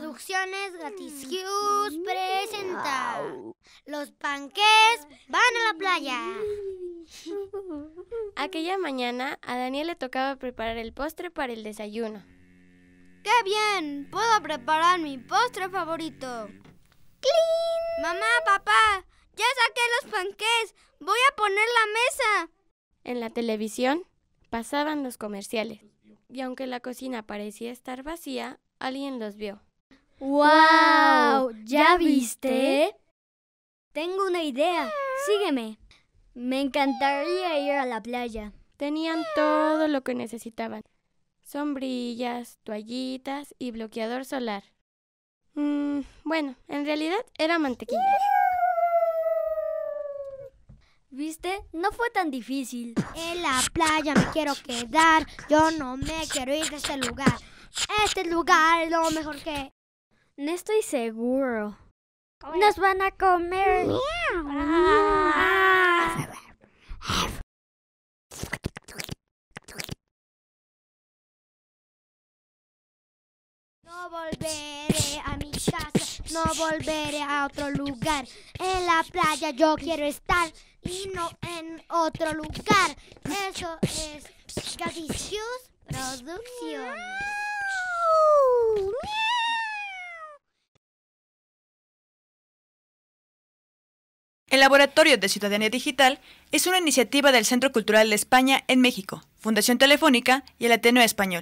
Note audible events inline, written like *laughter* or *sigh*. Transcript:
Producciones mm. Gratis presenta Los panques van a la playa. *laughs* Aquella mañana a Daniel le tocaba preparar el postre para el desayuno. ¡Qué bien! ¡Puedo preparar mi postre favorito! Mamá, papá, ya saqué los panques. Voy a poner la mesa. En la televisión pasaban los comerciales y aunque la cocina parecía estar vacía, alguien los vio. ¡Wow! ¿Ya viste? Tengo una idea. Sígueme. Me encantaría ir a la playa. Tenían todo lo que necesitaban. Sombrillas, toallitas y bloqueador solar. Mm, bueno, en realidad era mantequilla. ¿Viste? No fue tan difícil. En la playa me quiero quedar. Yo no me quiero ir de este lugar. Este lugar es lo mejor que no estoy seguro. ¡Nos van a comer! No volveré a mi casa, no volveré a otro lugar. En la playa yo quiero estar y no en otro lugar. Eso es Gadisius Producción. El Laboratorio de Ciudadanía Digital es una iniciativa del Centro Cultural de España en México, Fundación Telefónica y el Ateneo Español.